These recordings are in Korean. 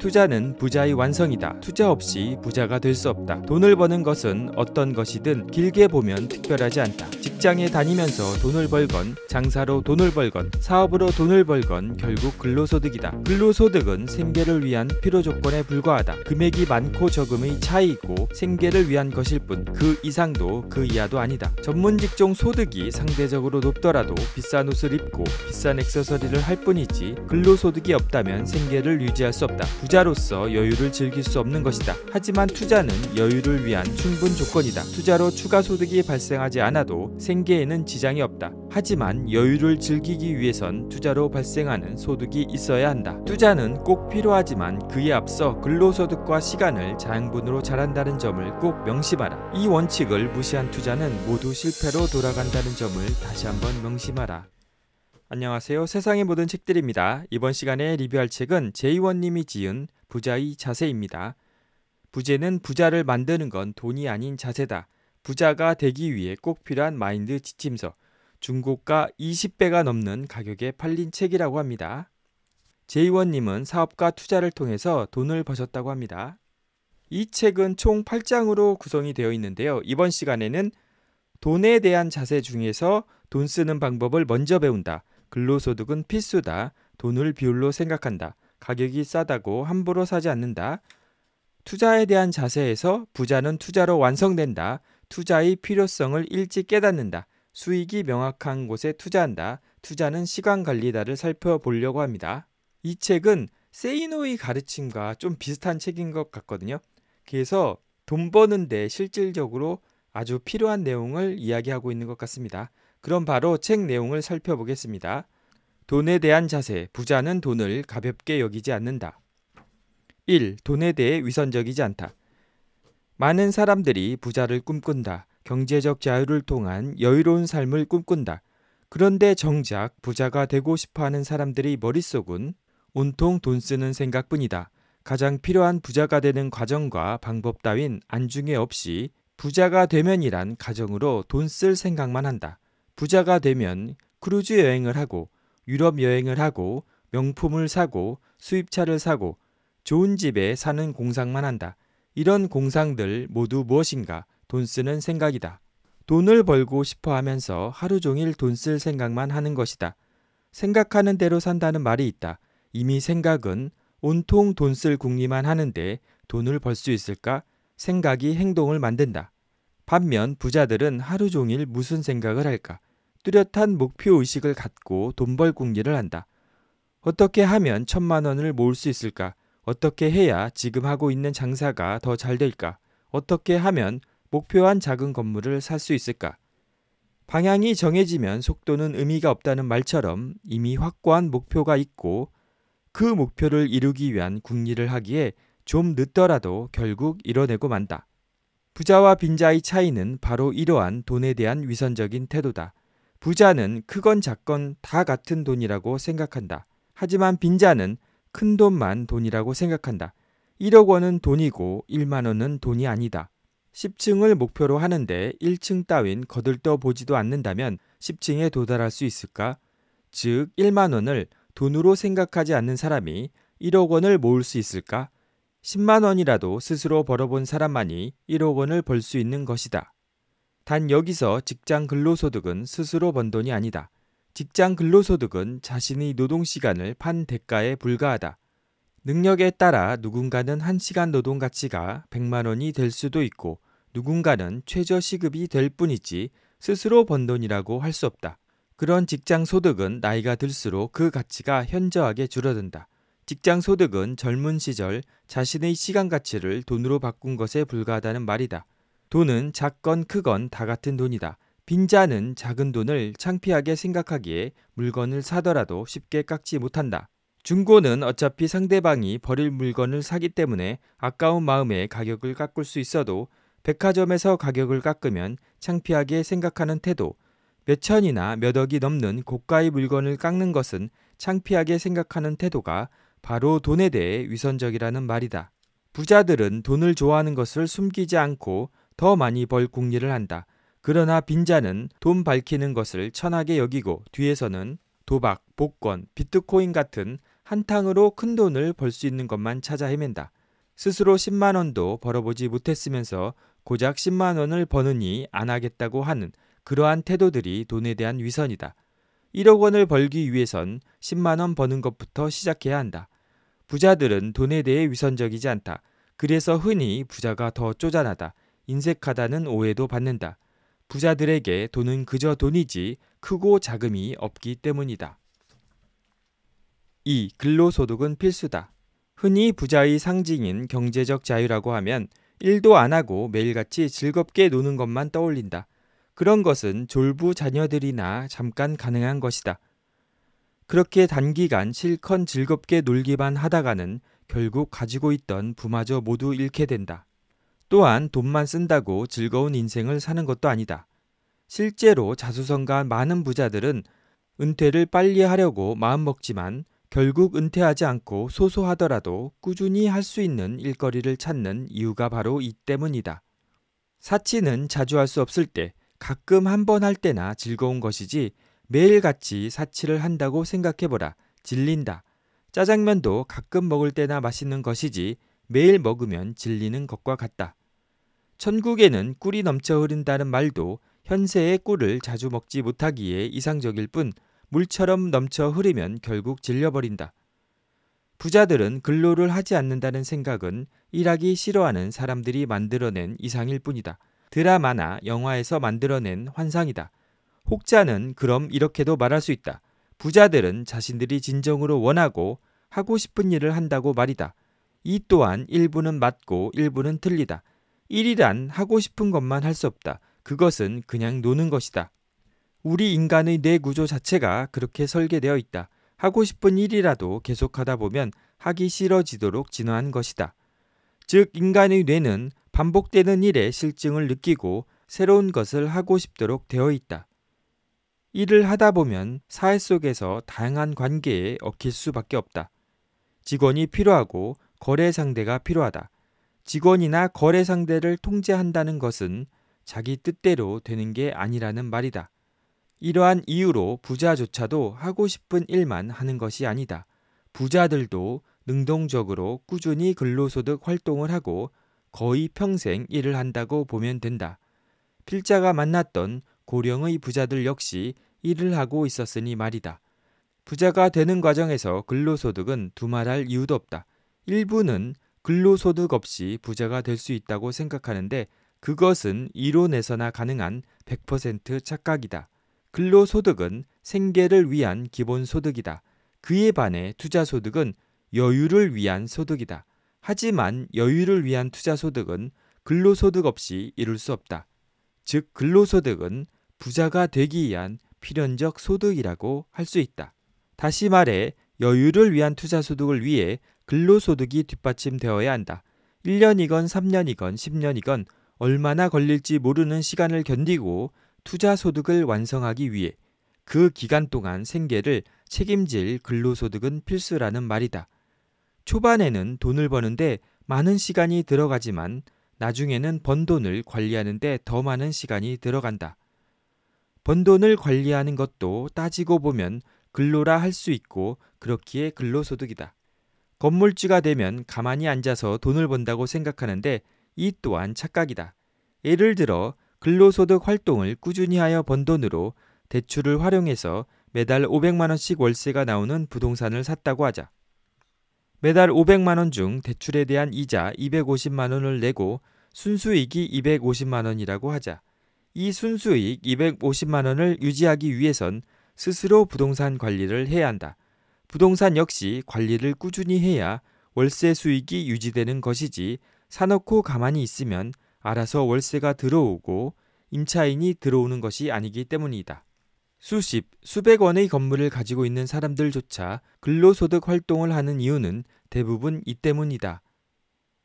투자는 부자의 완성이다. 투자 없이 부자가 될 수 없다. 돈을 버는 것은 어떤 것이든 길게 보면 특별하지 않다. 직장에 다니면서 돈을 벌건 장사로 돈을 벌건 사업으로 돈을 벌건 결국 근로소득이다. 근로소득은 생계를 위한 필요 조건에 불과하다. 금액이 많고 적음의 차이고 생계를 위한 것일 뿐 그 이상도 그 이하도 아니다. 전문 직종 소득이 상대적으로 높더라도 비싼 옷을 입고 비싼 액세서리를 할 뿐이지 근로소득이 없다면 생계를 유지할 수 없다. 부자로서 여유를 즐길 수 없는 것이다. 하지만 투자는 여유를 위한 충분 조건이다. 투자로 추가 소득이 발생하지 않아도 생계에는 지장이 없다. 하지만 여유를 즐기기 위해선 투자로 발생하는 소득이 있어야 한다. 투자는 꼭 필요하지만 그에 앞서 근로소득과 시간을 자양분으로 잘한다는 점을 꼭 명심하라. 이 원칙을 무시한 투자는 모두 실패로 돌아간다는 점을 다시 한번 명심하라. 안녕하세요. 세상의 모든 책들입니다. 이번 시간에 리뷰할 책은 제이원님이 지은 부자의 자세입니다. 부재는 부자를 만드는 건 돈이 아닌 자세다. 부자가 되기 위해 꼭 필요한 마인드 지침서 중고가 20배가 넘는 가격에 팔린 책이라고 합니다. 제이원님은 사업과 투자를 통해서 돈을 버셨다고 합니다. 이 책은 총 8장으로 구성이 되어 있는데요. 이번 시간에는 돈에 대한 자세 중에서 돈 쓰는 방법을 먼저 배운다. 근로소득은 필수다. 돈을 비율로 생각한다. 가격이 싸다고 함부로 사지 않는다. 투자에 대한 자세에서 부자는 투자로 완성된다. 투자의 필요성을 일찍 깨닫는다. 수익이 명확한 곳에 투자한다. 투자는 시간 관리다를 살펴보려고 합니다. 이 책은 세이노의 가르침과 좀 비슷한 책인 것 같거든요. 그래서 돈 버는데 실질적으로 아주 필요한 내용을 이야기하고 있는 것 같습니다. 그럼 바로 책 내용을 살펴보겠습니다. 돈에 대한 자세, 부자는 돈을 가볍게 여기지 않는다. 1. 돈에 대해 위선적이지 않다. 많은 사람들이 부자를 꿈꾼다. 경제적 자유를 통한 여유로운 삶을 꿈꾼다. 그런데 정작 부자가 되고 싶어 하는 사람들이 머릿속은 온통 돈 쓰는 생각뿐이다. 가장 필요한 부자가 되는 과정과 방법 따윈 안중에 없이 부자가 되면이란 가정으로 돈 쓸 생각만 한다. 부자가 되면 크루즈 여행을 하고 유럽 여행을 하고 명품을 사고 수입차를 사고 좋은 집에 사는 공상만 한다. 이런 공상들 모두 무엇인가 돈 쓰는 생각이다. 돈을 벌고 싶어 하면서 하루 종일 돈 쓸 생각만 하는 것이다. 생각하는 대로 산다는 말이 있다. 이미 생각은 온통 돈 쓸 궁리만 하는데 돈을 벌 수 있을까? 생각이 행동을 만든다. 반면 부자들은 하루 종일 무슨 생각을 할까? 뚜렷한 목표 의식을 갖고 돈벌 궁리를 한다. 어떻게 하면 천만 원을 모을 수 있을까? 어떻게 해야 지금 하고 있는 장사가 더 잘 될까? 어떻게 하면 목표한 작은 건물을 살 수 있을까? 방향이 정해지면 속도는 의미가 없다는 말처럼 이미 확고한 목표가 있고 그 목표를 이루기 위한 궁리를 하기에 좀 늦더라도 결국 이뤄내고 만다. 부자와 빈자의 차이는 바로 이러한 돈에 대한 위선적인 태도다. 부자는 크건 작건 다 같은 돈이라고 생각한다. 하지만 빈자는 큰 돈만 돈이라고 생각한다. 1억 원은 돈이고 1만 원은 돈이 아니다. 10층을 목표로 하는데 1층 따윈 거들떠 보지도 않는다면 10층에 도달할 수 있을까? 즉, 1만 원을 돈으로 생각하지 않는 사람이 1억 원을 모을 수 있을까? 10만 원이라도 스스로 벌어본 사람만이 1억 원을 벌 수 있는 것이다. 단 여기서 직장 근로소득은 스스로 번 돈이 아니다. 직장 근로소득은 자신의 노동시간을 판 대가에 불과하다. 능력에 따라 누군가는 한시간 노동 가치가 100만 원이 될 수도 있고 누군가는 최저 시급이 될 뿐이지 스스로 번 돈이라고 할 수 없다. 그런 직장 소득은 나이가 들수록 그 가치가 현저하게 줄어든다. 직장 소득은 젊은 시절 자신의 시간 가치를 돈으로 바꾼 것에 불과하다는 말이다. 돈은 작건 크건 다 같은 돈이다. 빈자는 작은 돈을 창피하게 생각하기에 물건을 사더라도 쉽게 깎지 못한다. 중고는 어차피 상대방이 버릴 물건을 사기 때문에 아까운 마음에 가격을 깎을 수 있어도 백화점에서 가격을 깎으면 창피하게 생각하는 태도, 몇 천이나 몇 억이 넘는 고가의 물건을 깎는 것은 창피하게 생각하는 태도가 바로 돈에 대해 위선적이라는 말이다. 부자들은 돈을 좋아하는 것을 숨기지 않고 더 많이 벌 궁리를 한다. 그러나 빈자는 돈 밝히는 것을 천하게 여기고 뒤에서는 도박, 복권, 비트코인 같은 한탕으로 큰 돈을 벌 수 있는 것만 찾아 헤맨다. 스스로 10만 원도 벌어보지 못했으면서 고작 10만 원을 버느니 안 하겠다고 하는 그러한 태도들이 돈에 대한 위선이다. 1억 원을 벌기 위해선 10만 원 버는 것부터 시작해야 한다. 부자들은 돈에 대해 위선적이지 않다. 그래서 흔히 부자가 더 쪼잔하다, 인색하다는 오해도 받는다. 부자들에게 돈은 그저 돈이지 크고 작음이 없기 때문이다. 2. 근로소득은 필수다. 흔히 부자의 상징인 경제적 자유라고 하면 일도 안 하고 매일같이 즐겁게 노는 것만 떠올린다. 그런 것은 졸부 자녀들이나 잠깐 가능한 것이다. 그렇게 단기간 실컷 즐겁게 놀기만 하다가는 결국 가지고 있던 부마저 모두 잃게 된다. 또한 돈만 쓴다고 즐거운 인생을 사는 것도 아니다. 실제로 자수성가한 많은 부자들은 은퇴를 빨리 하려고 마음먹지만 결국 은퇴하지 않고 소소하더라도 꾸준히 할 수 있는 일거리를 찾는 이유가 바로 이 때문이다. 사치는 자주 할 수 없을 때 가끔 한 번 할 때나 즐거운 것이지 매일같이 사치를 한다고 생각해보라. 질린다. 짜장면도 가끔 먹을 때나 맛있는 것이지 매일 먹으면 질리는 것과 같다. 천국에는 꿀이 넘쳐 흐른다는 말도 현세의 꿀을 자주 먹지 못하기에 이상적일 뿐 물처럼 넘쳐 흐르면 결국 질려버린다. 부자들은 근로를 하지 않는다는 생각은 일하기 싫어하는 사람들이 만들어낸 이상일 뿐이다. 드라마나 영화에서 만들어낸 환상이다. 혹자는 그럼 이렇게도 말할 수 있다. 부자들은 자신들이 진정으로 원하고 하고 싶은 일을 한다고 말이다. 이 또한 일부는 맞고 일부는 틀리다. 일이란 하고 싶은 것만 할 수 없다. 그것은 그냥 노는 것이다. 우리 인간의 뇌 구조 자체가 그렇게 설계되어 있다. 하고 싶은 일이라도 계속하다 보면 하기 싫어지도록 진화한 것이다. 즉, 인간의 뇌는 반복되는 일에 실증을 느끼고 새로운 것을 하고 싶도록 되어 있다. 일을 하다 보면 사회 속에서 다양한 관계에 얽힐 수밖에 없다. 직원이 필요하고 거래 상대가 필요하다. 직원이나 거래 상대를 통제한다는 것은 자기 뜻대로 되는 게 아니라는 말이다. 이러한 이유로 부자조차도 하고 싶은 일만 하는 것이 아니다. 부자들도 능동적으로 꾸준히 근로소득 활동을 하고 거의 평생 일을 한다고 보면 된다. 필자가 만났던 고령의 부자들 역시 일을 하고 있었으니 말이다. 부자가 되는 과정에서 근로소득은 두말할 이유도 없다. 일부는 근로소득 없이 부자가 될 수 있다고 생각하는데 그것은 이론에서나 가능한 100% 착각이다. 근로소득은 생계를 위한 기본소득이다. 그에 반해 투자소득은 여유를 위한 소득이다. 하지만 여유를 위한 투자소득은 근로소득 없이 이룰 수 없다. 즉, 근로소득은 부자가 되기 위한 필연적 소득이라고 할 수 있다. 다시 말해, 여유를 위한 투자소득을 위해 근로소득이 뒷받침되어야 한다. 1년이건 3년이건 10년이건 얼마나 걸릴지 모르는 시간을 견디고 투자소득을 완성하기 위해 그 기간 동안 생계를 책임질 근로소득은 필수라는 말이다. 초반에는 돈을 버는데 많은 시간이 들어가지만 나중에는 번 돈을 관리하는데 더 많은 시간이 들어간다. 번 돈을 관리하는 것도 따지고 보면 근로라 할 수 있고 그렇기에 근로소득이다. 건물주가 되면 가만히 앉아서 돈을 번다고 생각하는데 이 또한 착각이다. 예를 들어 근로소득 활동을 꾸준히 하여 번 돈으로 대출을 활용해서 매달 500만원씩 월세가 나오는 부동산을 샀다고 하자. 매달 500만원 중 대출에 대한 이자 250만원을 내고 순수익이 250만원이라고 하자. 이 순수익 250만원을 유지하기 위해선 스스로 부동산 관리를 해야 한다. 부동산 역시 관리를 꾸준히 해야 월세 수익이 유지되는 것이지 사놓고 가만히 있으면 알아서 월세가 들어오고 임차인이 들어오는 것이 아니기 때문이다. 수십, 수백 원의 건물을 가지고 있는 사람들조차 근로소득 활동을 하는 이유는 대부분 이 때문이다.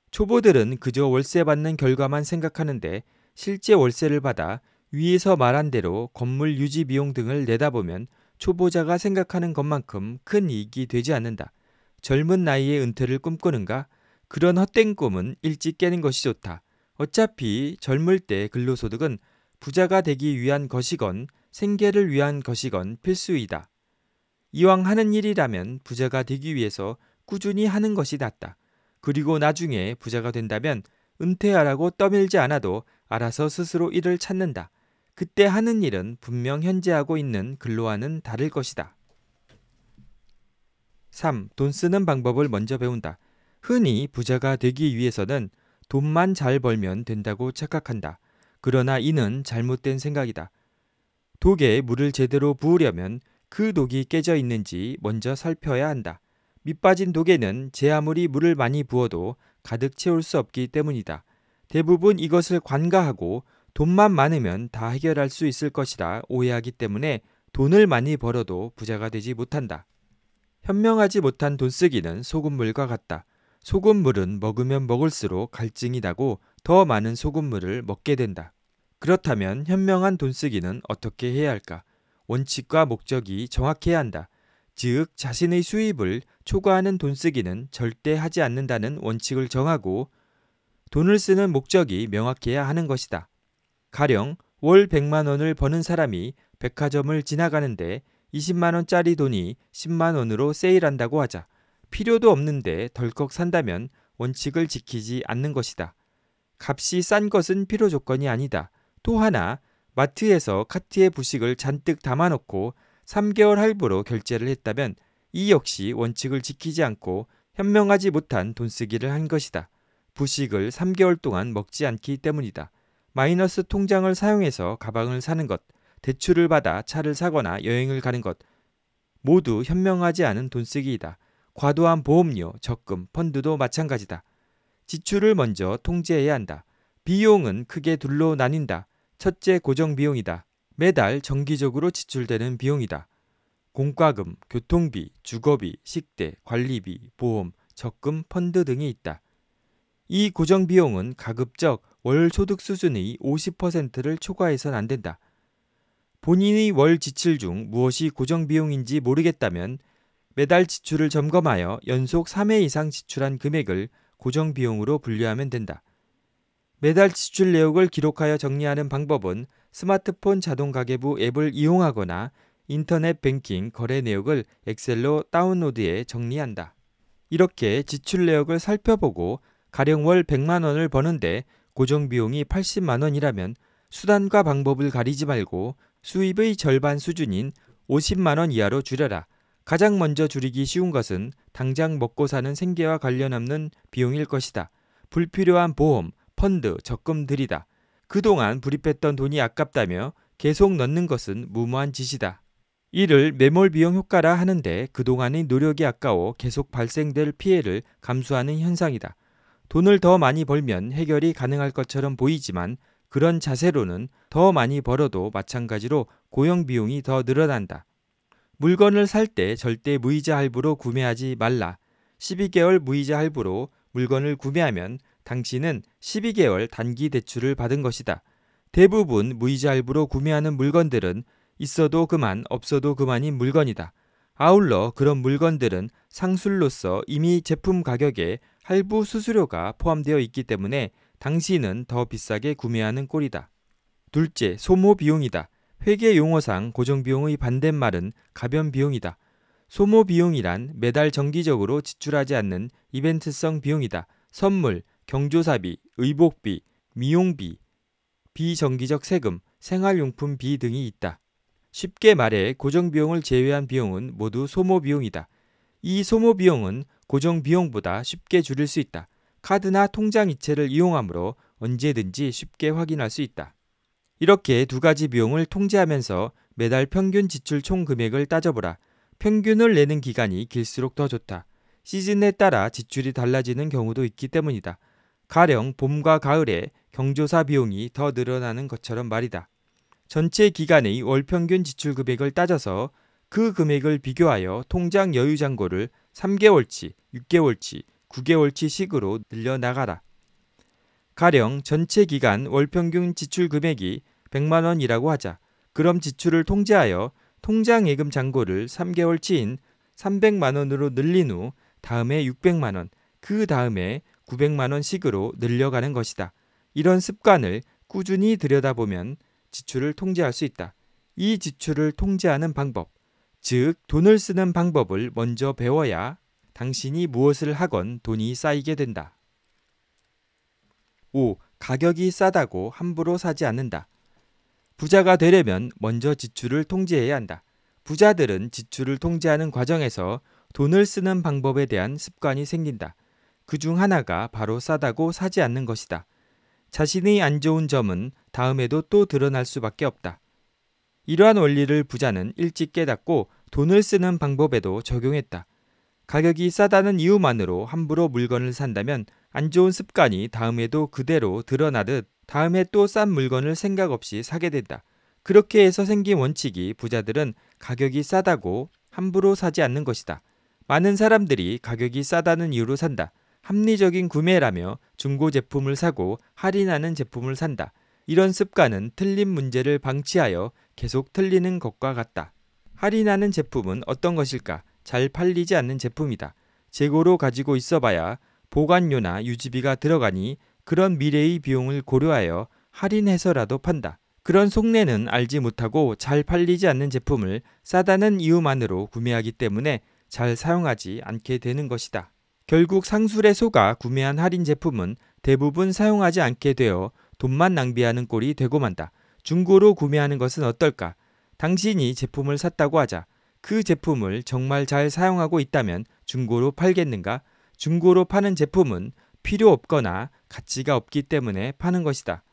초보들은 그저 월세 받는 결과만 생각하는데 실제 월세를 받아 위에서 말한 대로 건물 유지 비용 등을 내다보면 초보자가 생각하는 것만큼 큰 이익이 되지 않는다. 젊은 나이에 은퇴를 꿈꾸는가? 그런 헛된 꿈은 일찍 깨는 것이 좋다. 어차피 젊을 때 근로소득은 부자가 되기 위한 것이건 생계를 위한 것이건 필수이다. 이왕 하는 일이라면 부자가 되기 위해서 꾸준히 하는 것이 낫다. 그리고 나중에 부자가 된다면 은퇴하라고 떠밀지 않아도 알아서 스스로 일을 찾는다. 그때 하는 일은 분명 현재 하고 있는 근로와는 다를 것이다. 3. 돈 쓰는 방법을 먼저 배운다. 흔히 부자가 되기 위해서는 돈만 잘 벌면 된다고 착각한다. 그러나 이는 잘못된 생각이다. 독에 물을 제대로 부으려면 그 독이 깨져 있는지 먼저 살펴야 한다. 밑빠진 독에는 제 아무리 물을 많이 부어도 가득 채울 수 없기 때문이다. 대부분 이것을 관가하고 돈만 많으면 다 해결할 수 있을 것이라 오해하기 때문에 돈을 많이 벌어도 부자가 되지 못한다. 현명하지 못한 돈 쓰기는 소금물과 같다. 소금물은 먹으면 먹을수록 갈증이 나고 더 많은 소금물을 먹게 된다. 그렇다면 현명한 돈 쓰기는 어떻게 해야 할까? 원칙과 목적이 정확해야 한다. 즉, 자신의 수입을 초과하는 돈 쓰기는 절대 하지 않는다는 원칙을 정하고 돈을 쓰는 목적이 명확해야 하는 것이다. 가령 월 100만 원을 버는 사람이 백화점을 지나가는데 20만 원짜리 돈이 10만 원으로 세일한다고 하자 필요도 없는데 덜컥 산다면 원칙을 지키지 않는 것이다. 값이 싼 것은 필요 조건이 아니다. 또 하나 마트에서 카트에 부식을 잔뜩 담아놓고 3개월 할부로 결제를 했다면 이 역시 원칙을 지키지 않고 현명하지 못한 돈 쓰기를 한 것이다. 부식을 3개월 동안 먹지 않기 때문이다. 마이너스 통장을 사용해서 가방을 사는 것, 대출을 받아 차를 사거나 여행을 가는 것, 모두 현명하지 않은 돈쓰기이다. 과도한 보험료, 적금, 펀드도 마찬가지다. 지출을 먼저 통제해야 한다. 비용은 크게 둘로 나뉜다. 첫째 고정 비용이다. 매달 정기적으로 지출되는 비용이다. 공과금, 교통비, 주거비, 식대, 관리비, 보험, 적금, 펀드 등이 있다. 이 고정 비용은 가급적 월 소득 수준의 50%를 초과해선 안 된다. 본인의 월 지출 중 무엇이 고정 비용인지 모르겠다면 매달 지출을 점검하여 연속 3회 이상 지출한 금액을 고정 비용으로 분류하면 된다. 매달 지출 내역을 기록하여 정리하는 방법은 스마트폰 자동 가계부 앱을 이용하거나 인터넷 뱅킹 거래 내역을 엑셀로 다운로드해 정리한다. 이렇게 지출 내역을 살펴보고 가령 월 100만 원을 버는데 고정 비용이 80만 원이라면 수단과 방법을 가리지 말고 수입의 절반 수준인 50만 원 이하로 줄여라. 가장 먼저 줄이기 쉬운 것은 당장 먹고 사는 생계와 관련 없는 비용일 것이다. 불필요한 보험, 펀드, 적금들이다. 그동안 불입했던 돈이 아깝다며 계속 넣는 것은 무모한 짓이다. 이를 매몰 비용 효과라 하는데 그동안의 노력이 아까워 계속 발생될 피해를 감수하는 현상이다. 돈을 더 많이 벌면 해결이 가능할 것처럼 보이지만 그런 자세로는 더 많이 벌어도 마찬가지로 고용 비용이 더 늘어난다. 물건을 살 때 절대 무이자 할부로 구매하지 말라. 12개월 무이자 할부로 물건을 구매하면 당신은 12개월 단기 대출을 받은 것이다. 대부분 무이자 할부로 구매하는 물건들은 있어도 그만 없어도 그만인 물건이다. 아울러 그런 물건들은 상술로서 이미 제품 가격에 할부 수수료가 포함되어 있기 때문에 당신은 더 비싸게 구매하는 꼴이다. 둘째, 소모 비용이다. 회계 용어상 고정 비용의 반대말은 가변 비용이다. 소모 비용이란 매달 정기적으로 지출하지 않는 이벤트성 비용이다. 선물, 경조사비, 의복비, 미용비, 비정기적 세금, 생활용품비 등이 있다. 쉽게 말해 고정 비용을 제외한 비용은 모두 소모 비용이다. 이 소모 비용은 고정 비용보다 쉽게 줄일 수 있다. 카드나 통장 이체를 이용하므로 언제든지 쉽게 확인할 수 있다. 이렇게 두 가지 비용을 통제하면서 매달 평균 지출 총 금액을 따져보라. 평균을 내는 기간이 길수록 더 좋다. 시즌에 따라 지출이 달라지는 경우도 있기 때문이다. 가령 봄과 가을에 경조사 비용이 더 늘어나는 것처럼 말이다. 전체 기간의 월 평균 지출 금액을 따져서 그 금액을 비교하여 통장 여유 잔고를 3개월치, 6개월치, 9개월치 식으로 늘려나가라. 가령 전체 기간 월평균 지출 금액이 100만 원이라고 하자. 그럼 지출을 통제하여 통장 예금 잔고를 3개월치인 300만 원으로 늘린 후 다음에 600만 원, 그 다음에 900만 원씩으로 늘려가는 것이다. 이런 습관을 꾸준히 들여다보면 지출을 통제할 수 있다. 이 지출을 통제하는 방법. 즉, 돈을 쓰는 방법을 먼저 배워야 당신이 무엇을 하건 돈이 쌓이게 된다. 5. 가격이 싸다고 함부로 사지 않는다. 부자가 되려면 먼저 지출을 통제해야 한다. 부자들은 지출을 통제하는 과정에서 돈을 쓰는 방법에 대한 습관이 생긴다. 그 중 하나가 바로 싸다고 사지 않는 것이다. 자신의 안 좋은 점은 다음에도 또 드러날 수밖에 없다. 이러한 원리를 부자는 일찍 깨닫고 돈을 쓰는 방법에도 적용했다. 가격이 싸다는 이유만으로 함부로 물건을 산다면 안 좋은 습관이 다음에도 그대로 드러나듯 다음에 또 싼 물건을 생각 없이 사게 된다. 그렇게 해서 생긴 원칙이 부자들은 가격이 싸다고 함부로 사지 않는 것이다. 많은 사람들이 가격이 싸다는 이유로 산다. 합리적인 구매라며 중고 제품을 사고 할인하는 제품을 산다. 이런 습관은 틀린 문제를 방치하여 계속 틀리는 것과 같다. 할인하는 제품은 어떤 것일까? 잘 팔리지 않는 제품이다. 재고로 가지고 있어봐야 보관료나 유지비가 들어가니 그런 미래의 비용을 고려하여 할인해서라도 판다. 그런 속내는 알지 못하고 잘 팔리지 않는 제품을 싸다는 이유만으로 구매하기 때문에 잘 사용하지 않게 되는 것이다. 결국 상술의 소가 구매한 할인 제품은 대부분 사용하지 않게 되어 돈만 낭비하는 꼴이 되고 만다. 중고로 구매하는 것은 어떨까? 당신이 제품을 샀다고 하자 그 제품을 정말 잘 사용하고 있다면 중고로 팔겠는가? 중고로 파는 제품은 필요 없거나 가치가 없기 때문에 파는 것이다.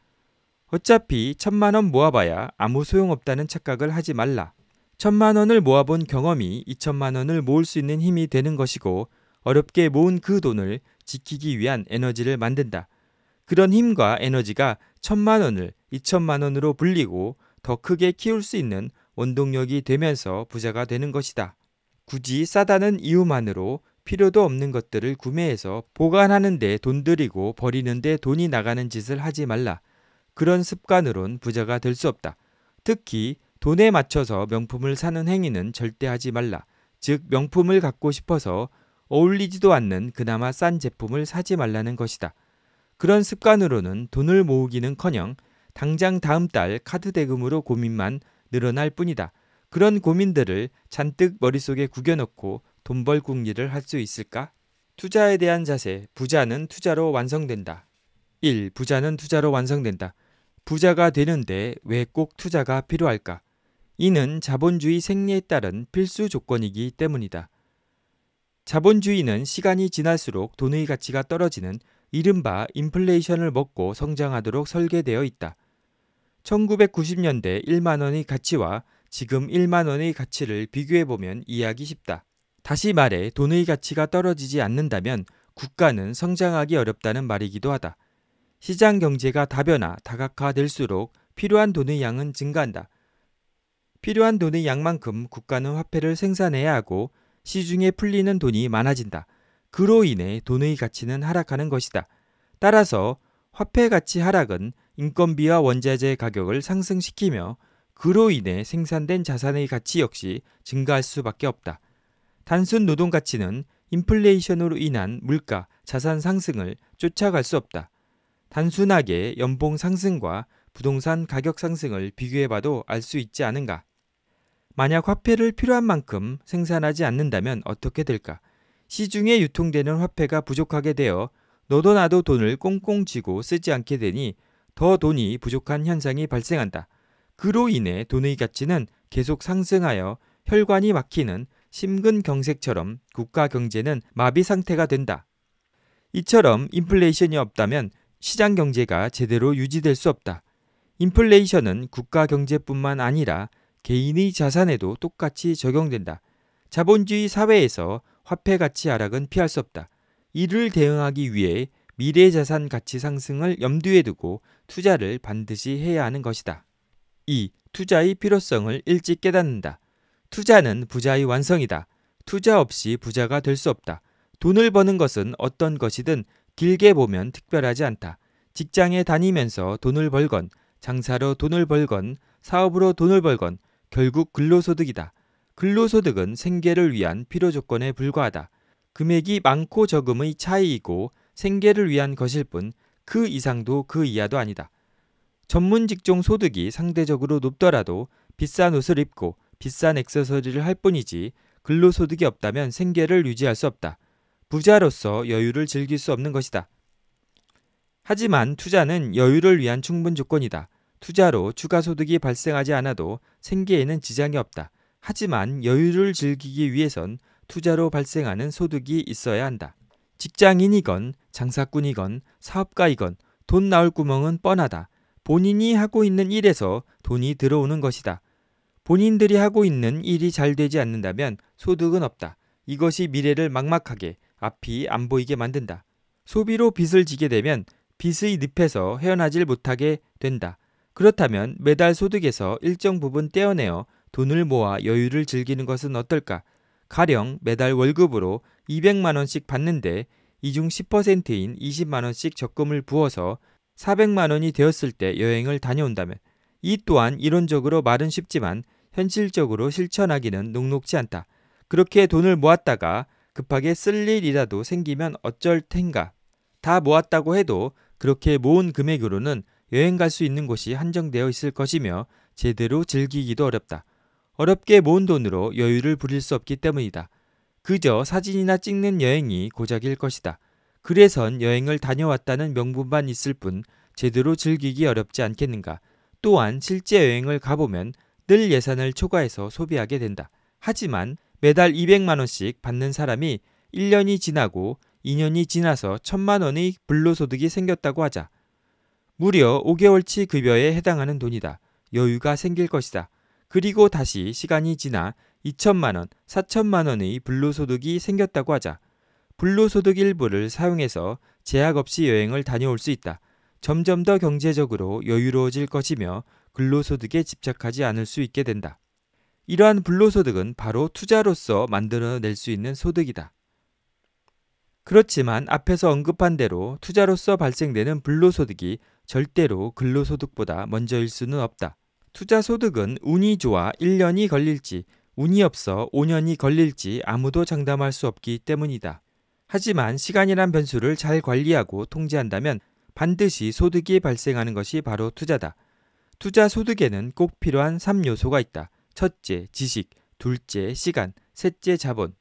어차피 천만 원 모아봐야 아무 소용없다는 착각을 하지 말라. 천만 원을 모아본 경험이 이천만 원을 모을 수 있는 힘이 되는 것이고 어렵게 모은 그 돈을 지키기 위한 에너지를 만든다. 그런 힘과 에너지가 천만 원을 이천만 원으로 불리고 더 크게 키울 수 있는 원동력이 되면서 부자가 되는 것이다. 굳이 싸다는 이유만으로 필요도 없는 것들을 구매해서 보관하는데 돈 들이고 버리는데 돈이 나가는 짓을 하지 말라. 그런 습관으론 부자가 될 수 없다. 특히 돈에 맞춰서 명품을 사는 행위는 절대 하지 말라. 즉, 명품을 갖고 싶어서 어울리지도 않는 그나마 싼 제품을 사지 말라는 것이다. 그런 습관으로는 돈을 모으기는 커녕 당장 다음 달 카드 대금으로 고민만 늘어날 뿐이다. 그런 고민들을 잔뜩 머릿속에 구겨넣고 돈벌 궁리를 할 수 있을까? 투자에 대한 자세, 부자는 투자로 완성된다. 1. 부자는 투자로 완성된다. 부자가 되는데 왜 꼭 투자가 필요할까? 이는 자본주의 생리에 따른 필수 조건이기 때문이다. 자본주의는 시간이 지날수록 돈의 가치가 떨어지는 이른바 인플레이션을 먹고 성장하도록 설계되어 있다. 1990년대 1만 원의 가치와 지금 1만 원의 가치를 비교해 보면 이해하기 쉽다. 다시 말해 돈의 가치가 떨어지지 않는다면 국가는 성장하기 어렵다는 말이기도 하다. 시장 경제가 다변화, 다각화될수록 필요한 돈의 양은 증가한다. 필요한 돈의 양만큼 국가는 화폐를 생산해야 하고 시중에 풀리는 돈이 많아진다. 그로 인해 돈의 가치는 하락하는 것이다. 따라서 화폐 가치 하락은 인건비와 원자재 가격을 상승시키며 그로 인해 생산된 자산의 가치 역시 증가할 수밖에 없다. 단순 노동 가치는 인플레이션으로 인한 물가, 자산 상승을 쫓아갈 수 없다. 단순하게 연봉 상승과 부동산 가격 상승을 비교해봐도 알 수 있지 않은가? 만약 화폐를 필요한 만큼 생산하지 않는다면 어떻게 될까? 시중에 유통되는 화폐가 부족하게 되어 너도 나도 돈을 꽁꽁 쥐고 쓰지 않게 되니 더 돈이 부족한 현상이 발생한다. 그로 인해 돈의 가치는 계속 상승하여 혈관이 막히는 심근경색처럼 국가 경제는 마비 상태가 된다. 이처럼 인플레이션이 없다면 시장 경제가 제대로 유지될 수 없다. 인플레이션은 국가 경제뿐만 아니라 개인의 자산에도 똑같이 적용된다. 자본주의 사회에서 화폐 가치 하락은 피할 수 없다. 이를 대응하기 위해 미래 자산 가치 상승을 염두에 두고 투자를 반드시 해야 하는 것이다. 2. 투자의 필요성을 일찍 깨닫는다. 투자는 부자의 완성이다. 투자 없이 부자가 될 수 없다. 돈을 버는 것은 어떤 것이든 길게 보면 특별하지 않다. 직장에 다니면서 돈을 벌건, 장사로 돈을 벌건, 사업으로 돈을 벌건 결국 근로소득이다. 근로소득은 생계를 위한 필요 조건에 불과하다. 금액이 많고 적음의 차이이고 생계를 위한 것일 뿐 그 이상도 그 이하도 아니다. 전문 직종 소득이 상대적으로 높더라도 비싼 옷을 입고 비싼 액세서리를 할 뿐이지 근로소득이 없다면 생계를 유지할 수 없다. 부자로서 여유를 즐길 수 없는 것이다. 하지만 투자는 여유를 위한 충분 조건이다. 투자로 추가 소득이 발생하지 않아도 생계에는 지장이 없다. 하지만 여유를 즐기기 위해선 투자로 발생하는 소득이 있어야 한다. 직장인이건 장사꾼이건 사업가이건 돈 나올 구멍은 뻔하다. 본인이 하고 있는 일에서 돈이 들어오는 것이다. 본인들이 하고 있는 일이 잘 되지 않는다면 소득은 없다. 이것이 미래를 막막하게 앞이 안 보이게 만든다. 소비로 빚을 지게 되면 빚의 늪에서 헤어나질 못하게 된다. 그렇다면 매달 소득에서 일정 부분 떼어내어 돈을 모아 여유를 즐기는 것은 어떨까? 가령 매달 월급으로 200만 원씩 받는데 이 중 10%인 20만 원씩 적금을 부어서 400만 원이 되었을 때 여행을 다녀온다면 이 또한 이론적으로 말은 쉽지만 현실적으로 실천하기는 녹록지 않다. 그렇게 돈을 모았다가 급하게 쓸 일이라도 생기면 어쩔 텐가. 다 모았다고 해도 그렇게 모은 금액으로는 여행 갈 수 있는 곳이 한정되어 있을 것이며 제대로 즐기기도 어렵다. 어렵게 모은 돈으로 여유를 부릴 수 없기 때문이다. 그저 사진이나 찍는 여행이 고작일 것이다. 그래선 여행을 다녀왔다는 명분만 있을 뿐 제대로 즐기기 어렵지 않겠는가. 또한 실제 여행을 가보면 늘 예산을 초과해서 소비하게 된다. 하지만 매달 200만원씩 받는 사람이 1년이 지나고 2년이 지나서 1000만원의 불로소득이 생겼다고 하자. 무려 5개월치 급여에 해당하는 돈이다. 여유가 생길 것이다. 그리고 다시 시간이 지나 2천만 원, 4천만 원의 불로소득이 생겼다고 하자 불로소득 일부를 사용해서 제약 없이 여행을 다녀올 수 있다. 점점 더 경제적으로 여유로워질 것이며 근로소득에 집착하지 않을 수 있게 된다. 이러한 불로소득은 바로 투자로서 만들어낼 수 있는 소득이다. 그렇지만 앞에서 언급한 대로 투자로서 발생되는 불로소득이 절대로 근로소득보다 먼저일 수는 없다. 투자소득은 운이 좋아 1년이 걸릴지 운이 없어 5년이 걸릴지 아무도 장담할 수 없기 때문이다. 하지만 시간이란 변수를 잘 관리하고 통제한다면 반드시 소득이 발생하는 것이 바로 투자다. 투자 소득에는 꼭 필요한 3요소가 있다. 첫째, 지식, 둘째, 시간, 셋째, 자본.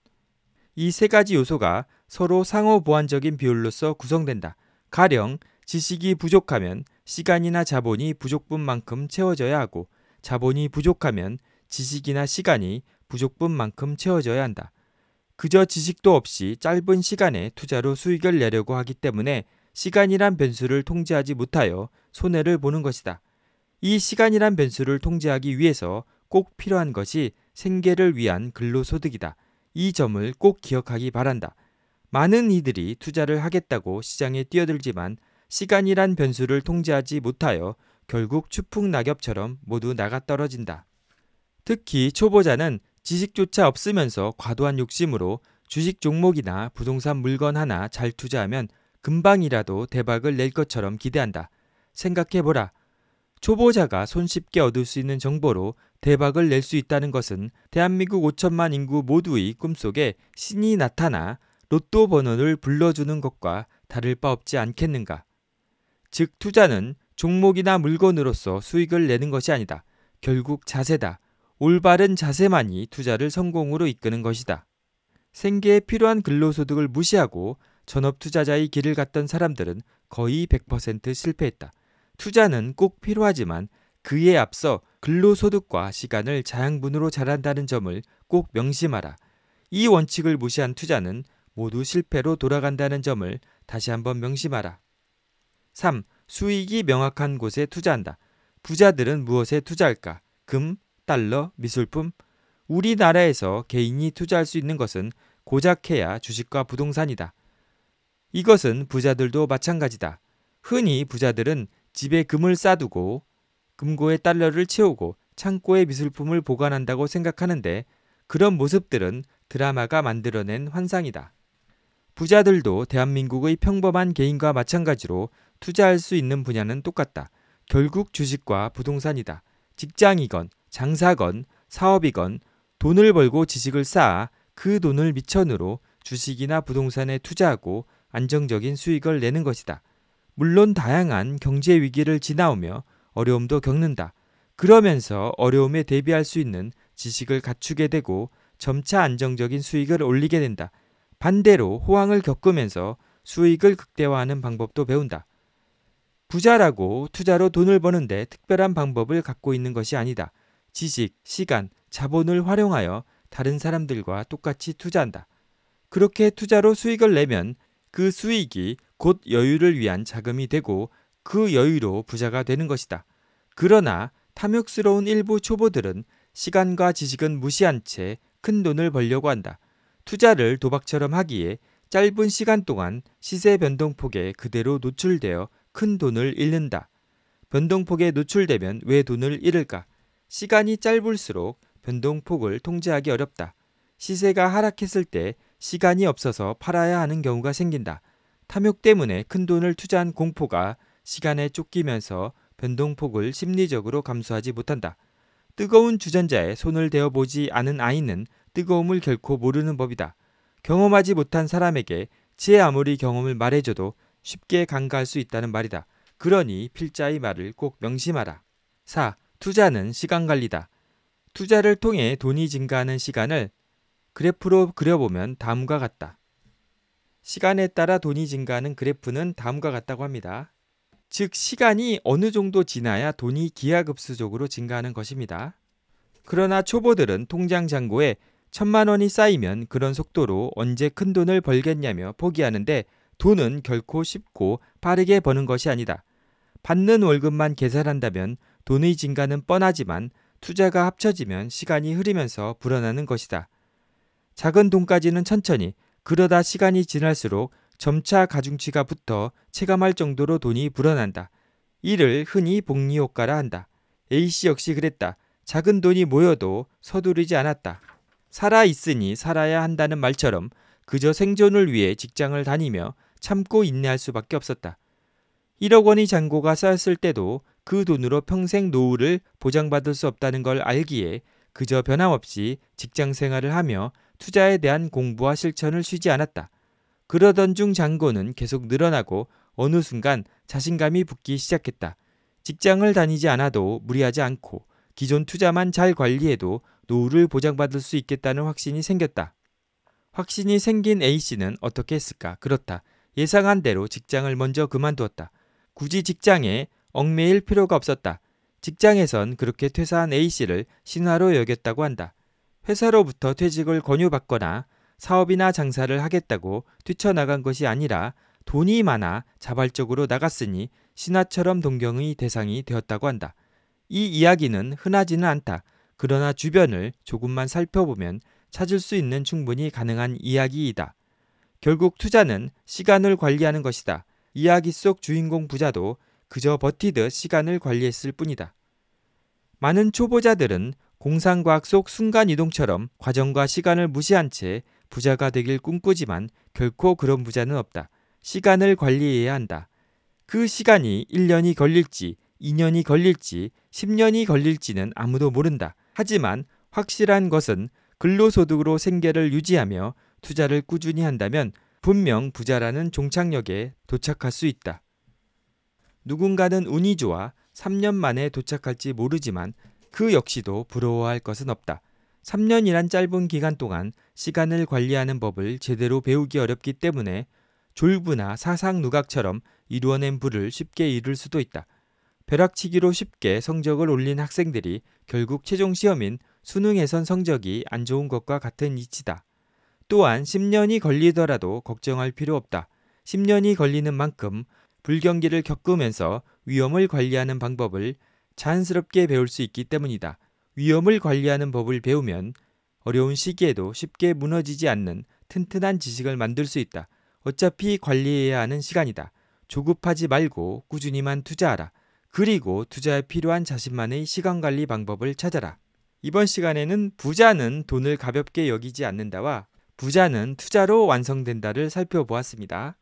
이 세 가지 요소가 서로 상호 보완적인 비율로서 구성된다. 가령 지식이 부족하면 시간이나 자본이 부족분 만큼 채워져야 하고 자본이 부족하면 지식이나 시간이 부족분 만큼 채워져야 한다. 그저 지식도 없이 짧은 시간에 투자로 수익을 내려고 하기 때문에 시간이란 변수를 통제하지 못하여 손해를 보는 것이다. 이 시간이란 변수를 통제하기 위해서 꼭 필요한 것이 생계를 위한 근로소득이다. 이 점을 꼭 기억하기 바란다. 많은 이들이 투자를 하겠다고 시장에 뛰어들지만 시간이란 변수를 통제하지 못하여 결국 추풍 낙엽처럼 모두 나가 떨어진다. 특히 초보자는 지식조차 없으면서 과도한 욕심으로 주식 종목이나 부동산 물건 하나 잘 투자하면 금방이라도 대박을 낼 것처럼 기대한다. 생각해보라. 초보자가 손쉽게 얻을 수 있는 정보로 대박을 낼 수 있다는 것은 대한민국 5천만 인구 모두의 꿈속에 신이 나타나 로또 번호를 불러주는 것과 다를 바 없지 않겠는가. 즉, 투자는 종목이나 물건으로서 수익을 내는 것이 아니다. 결국 자세다. 올바른 자세만이 투자를 성공으로 이끄는 것이다. 생계에 필요한 근로소득을 무시하고 전업 투자자의 길을 갔던 사람들은 거의 100% 실패했다. 투자는 꼭 필요하지만 그에 앞서 근로소득과 시간을 자양분으로 잘한다는 점을 꼭 명심하라. 이 원칙을 무시한 투자는 모두 실패로 돌아간다는 점을 다시 한번 명심하라. 3. 수익이 명확한 곳에 투자한다. 부자들은 무엇에 투자할까? 금, 달러 미술품 우리나라에서 개인이 투자할 수 있는 것은 고작해야 주식과 부동산이다. 이것은 부자들도 마찬가지다. 흔히 부자들은 집에 금을 싸두고 금고에 달러를 채우고 창고에 미술품을 보관한다고 생각하는데 그런 모습들은 드라마가 만들어낸 환상이다. 부자들도 대한민국의 평범한 개인과 마찬가지로 투자할 수 있는 분야는 똑같다. 결국 주식과 부동산이다. 직장이건 장사건 사업이건 돈을 벌고 지식을 쌓아 그 돈을 미천으로 주식이나 부동산에 투자하고 안정적인 수익을 내는 것이다. 물론 다양한 경제 위기를 지나오며 어려움도 겪는다. 그러면서 어려움에 대비할 수 있는 지식을 갖추게 되고 점차 안정적인 수익을 올리게 된다. 반대로 호황을 겪으면서 수익을 극대화하는 방법도 배운다. 부자라고 투자로 돈을 버는데 특별한 방법을 갖고 있는 것이 아니다. 지식, 시간, 자본을 활용하여 다른 사람들과 똑같이 투자한다. 그렇게 투자로 수익을 내면 그 수익이 곧 여유를 위한 자금이 되고 그 여유로 부자가 되는 것이다. 그러나 탐욕스러운 일부 초보들은 시간과 지식은 무시한 채 큰 돈을 벌려고 한다. 투자를 도박처럼 하기에 짧은 시간 동안 시세 변동폭에 그대로 노출되어 큰 돈을 잃는다. 변동폭에 노출되면 왜 돈을 잃을까? 시간이 짧을수록 변동폭을 통제하기 어렵다. 시세가 하락했을 때 시간이 없어서 팔아야 하는 경우가 생긴다. 탐욕 때문에 큰 돈을 투자한 공포가 시간에 쫓기면서 변동폭을 심리적으로 감수하지 못한다. 뜨거운 주전자에 손을 대어보지 않은 아이는 뜨거움을 결코 모르는 법이다. 경험하지 못한 사람에게 지혜 아무리 경험을 말해줘도 쉽게 간과할 수 있다는 말이다. 그러니 필자의 말을 꼭 명심하라. 4. 투자는 시간 관리다. 투자를 통해 돈이 증가하는 시간을 그래프로 그려보면 다음과 같다. 시간에 따라 돈이 증가하는 그래프는 다음과 같다고 합니다. 즉, 시간이 어느 정도 지나야 돈이 기하급수적으로 증가하는 것입니다. 그러나 초보들은 통장 잔고에 천만 원이 쌓이면 그런 속도로 언제 큰 돈을 벌겠냐며 포기하는데 돈은 결코 쉽고 빠르게 버는 것이 아니다. 받는 월급만 계산한다면 돈의 증가는 뻔하지만 투자가 합쳐지면 시간이 흐르면서 불어나는 것이다. 작은 돈까지는 천천히 그러다 시간이 지날수록 점차 가중치가 붙어 체감할 정도로 돈이 불어난다. 이를 흔히 복리효과라 한다. A씨 역시 그랬다. 작은 돈이 모여도 서두르지 않았다. 살아 있으니 살아야 한다는 말처럼 그저 생존을 위해 직장을 다니며 참고 인내할 수밖에 없었다. 1억 원이 잔고가 쌓였을 때도 그 돈으로 평생 노후를 보장받을 수 없다는 걸 알기에 그저 변함없이 직장 생활을 하며 투자에 대한 공부와 실천을 쉬지 않았다. 그러던 중 잔고는 계속 늘어나고 어느 순간 자신감이 붙기 시작했다. 직장을 다니지 않아도 무리하지 않고 기존 투자만 잘 관리해도 노후를 보장받을 수 있겠다는 확신이 생겼다. 확신이 생긴 A씨는 어떻게 했을까? 그렇다. 예상한 대로 직장을 먼저 그만두었다. 굳이 직장에 얽매일 필요가 없었다. 직장에선 그렇게 퇴사한 A씨를 신화로 여겼다고 한다. 회사로부터 퇴직을 권유받거나 사업이나 장사를 하겠다고 뛰쳐나간 것이 아니라 돈이 많아 자발적으로 나갔으니 신화처럼 동경의 대상이 되었다고 한다. 이 이야기는 흔하지는 않다. 그러나 주변을 조금만 살펴보면 찾을 수 있는 충분히 가능한 이야기이다. 결국 투자는 시간을 관리하는 것이다. 이야기 속 주인공 부자도 그저 버티듯 시간을 관리했을 뿐이다. 많은 초보자들은 공상과학 속 순간이동처럼 과정과 시간을 무시한 채 부자가 되길 꿈꾸지만 결코 그런 부자는 없다. 시간을 관리해야 한다. 그 시간이 1년이 걸릴지 2년이 걸릴지 10년이 걸릴지는 아무도 모른다. 하지만 확실한 것은 근로소득으로 생계를 유지하며 투자를 꾸준히 한다면 분명 부자라는 종착역에 도착할 수 있다. 누군가는 운이 좋아 3년 만에 도착할지 모르지만 그 역시도 부러워할 것은 없다. 3년이란 짧은 기간 동안 시간을 관리하는 법을 제대로 배우기 어렵기 때문에 졸부나 사상 누각처럼 이루어낸 부를 쉽게 이룰 수도 있다. 벼락치기로 쉽게 성적을 올린 학생들이 결국 최종 시험인 수능에선 성적이 안 좋은 것과 같은 이치다. 또한 10년이 걸리더라도 걱정할 필요 없다. 10년이 걸리는 만큼 불경기를 겪으면서 위험을 관리하는 방법을 자연스럽게 배울 수 있기 때문이다. 위험을 관리하는 법을 배우면 어려운 시기에도 쉽게 무너지지 않는 튼튼한 지식을 만들 수 있다. 어차피 관리해야 하는 시간이다. 조급하지 말고 꾸준히만 투자하라. 그리고 투자에 필요한 자신만의 시간 관리 방법을 찾아라. 이번 시간에는 부자는 돈을 가볍게 여기지 않는다와 부자는 투자로 완성된다를 살펴보았습니다.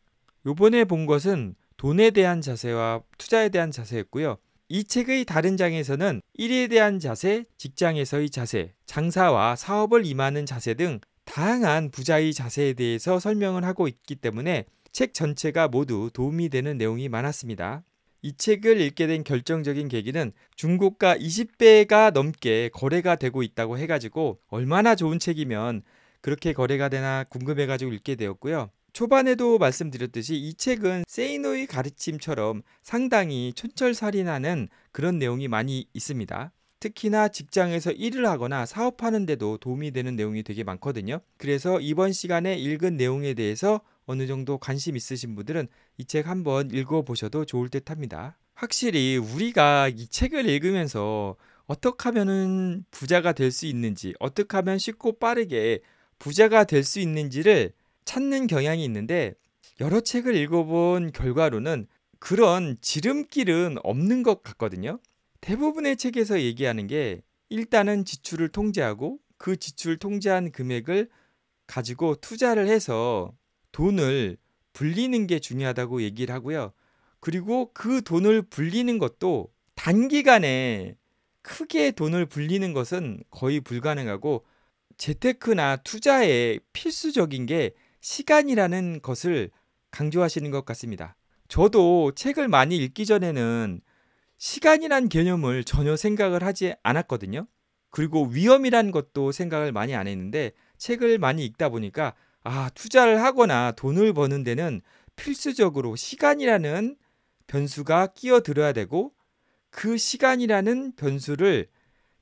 요번에 본 것은 돈에 대한 자세와 투자에 대한 자세였고요. 이 책의 다른 장에서는 일에 대한 자세, 직장에서의 자세, 장사와 사업을 임하는 자세 등 다양한 부자의 자세에 대해서 설명을 하고 있기 때문에 책 전체가 모두 도움이 되는 내용이 많았습니다. 이 책을 읽게 된 결정적인 계기는 중고가 20배가 넘게 거래가 되고 있다고 해가지고 얼마나 좋은 책이면 그렇게 거래가 되나 궁금해가지고 읽게 되었고요. 초반에도 말씀드렸듯이 이 책은 세이노의 가르침처럼 상당히 촌철살인하는 그런 내용이 많이 있습니다. 특히나 직장에서 일을 하거나 사업하는데도 도움이 되는 내용이 되게 많거든요. 그래서 이번 시간에 읽은 내용에 대해서 어느 정도 관심 있으신 분들은 이 책 한번 읽어보셔도 좋을 듯 합니다. 확실히 우리가 이 책을 읽으면서 어떻게 하면 부자가 될 수 있는지, 어떻게 하면 쉽고 빠르게 부자가 될 수 있는지를 찾는 경향이 있는데 여러 책을 읽어본 결과로는 그런 지름길은 없는 것 같거든요. 대부분의 책에서 얘기하는 게 일단은 지출을 통제하고 그 지출 통제한 금액을 가지고 투자를 해서 돈을 불리는 게 중요하다고 얘기를 하고요. 그리고 그 돈을 불리는 것도 단기간에 크게 돈을 불리는 것은 거의 불가능하고 재테크나 투자에 필수적인 게 시간이라는 것을 강조하시는 것 같습니다. 저도 책을 많이 읽기 전에는 시간이란 개념을 전혀 생각을 하지 않았거든요. 그리고 위험이란 것도 생각을 많이 안 했는데 책을 많이 읽다 보니까 아, 투자를 하거나 돈을 버는 데는 필수적으로 시간이라는 변수가 끼어들어야 되고 그 시간이라는 변수를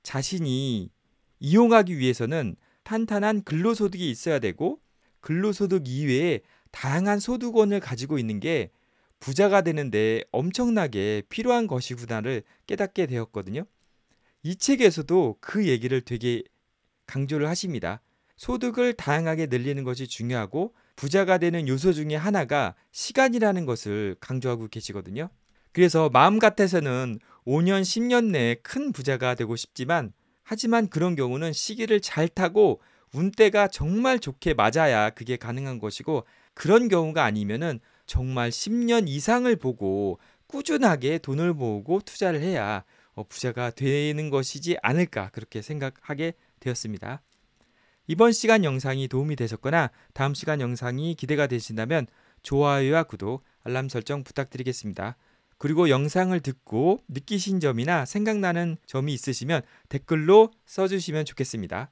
자신이 이용하기 위해서는 탄탄한 근로소득이 있어야 되고 근로소득 이외에 다양한 소득원을 가지고 있는 게 부자가 되는데 엄청나게 필요한 것이구나를 깨닫게 되었거든요. 이 책에서도 그 얘기를 되게 강조를 하십니다. 소득을 다양하게 늘리는 것이 중요하고 부자가 되는 요소 중에 하나가 시간이라는 것을 강조하고 계시거든요. 그래서 마음 같아서는 5년, 10년 내에 큰 부자가 되고 싶지만 하지만 그런 경우는 시기를 잘 타고 운때가 정말 좋게 맞아야 그게 가능한 것이고 그런 경우가 아니면은 정말 10년 이상을 보고 꾸준하게 돈을 모으고 투자를 해야 어, 부자가 되는 것이지 않을까 그렇게 생각하게 되었습니다. 이번 시간 영상이 도움이 되셨거나 다음 시간 영상이 기대가 되신다면 좋아요와 구독, 알람 설정 부탁드리겠습니다. 그리고 영상을 듣고 느끼신 점이나 생각나는 점이 있으시면 댓글로 써주시면 좋겠습니다.